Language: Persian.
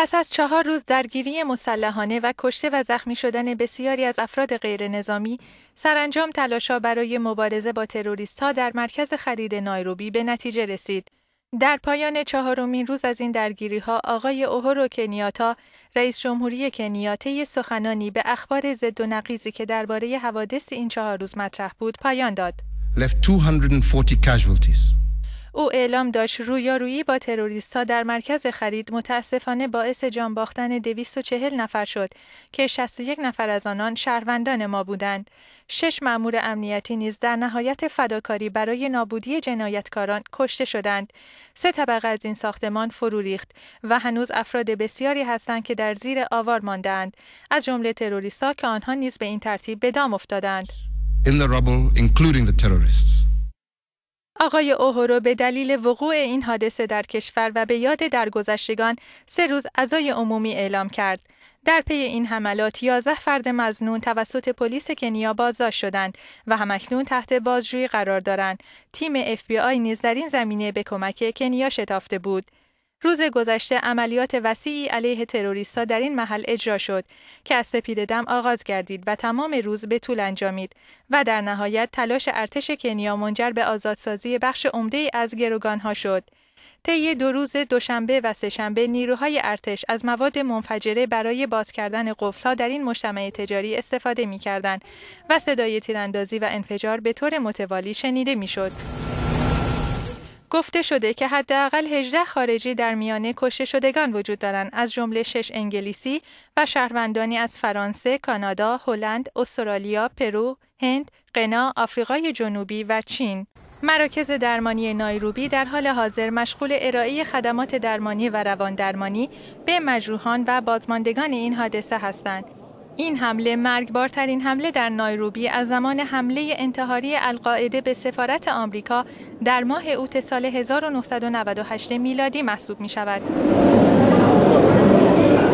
پس از چهار روز درگیری مسلحانه و کشته و زخمی شدن بسیاری از افراد غیر نظامی سرانجام تلاشا برای مبارزه با تروریست ها در مرکز خرید نایروبی به نتیجه رسید. در پایان چهارمین روز از این درگیری ها آقای اوهورو کنیاتا رئیس جمهوری کنیا سخنانی به اخبار زد و نقیزی که درباره حوادث این چهار روز مطرح بود پایان داد. Left 240 casualties. او اعلام داشت رویارویی با تروریستها در مرکز خرید متاسفانه باعث جان باختن 240 نفر شد که 61 نفر از آنان شهروندان ما بودند. شش مأمور امنیتی نیز در نهایت فداکاری برای نابودی جنایتکاران کشته شدند. سه طبقه از این ساختمان فرو ریخت و هنوز افراد بسیاری هستند که در زیر آوار ماندند از جمله تروریستها که آنها نیز به این ترتیب به دام افتادند. آقای اوهورو به دلیل وقوع این حادثه در کشور و به یاد درگذشتگان سه روز عزای عمومی اعلام کرد. در پی این حملات 11 فرد مزنون توسط پلیس کنیا بازداشت شدند و همکنون تحت بازجویی قرار دارند. تیم FBI نیز در این زمینه به کمک کنیا شتافته بود. روز گذشته عملیات وسیعی علیه تروریستا در این محل اجرا شد که از سپید دم آغاز گردید و تمام روز به طول انجامید و در نهایت تلاش ارتش کنیا منجر به آزادسازی بخش عمده از گروگانها شد. طی دو روز دوشنبه و سهشنبه نیروهای ارتش از مواد منفجره برای باز کردن قفلها در این مجتمع تجاری استفاده می‌کردند و صدای تیراندازی و انفجار به طور متوالی شنیده میشد. گفته شده که حداقل 18 خارجی در میانه کشته شدگان وجود دارند از جمله 6 انگلیسی و شهروندانی از فرانسه، کانادا، هلند، استرالیا، پرو، هند، غنا، آفریقای جنوبی و چین. مراکز درمانی نایروبی در حال حاضر مشغول ارائه خدمات درمانی و رواندرمانی به مجروحان و بازماندگان این حادثه هستند. این حمله مرگبارترین حمله در نایروبی از زمان حمله انتحاری القاعده به سفارت آمریکا در ماه اوت سال 1998 میلادی محسوب می شود.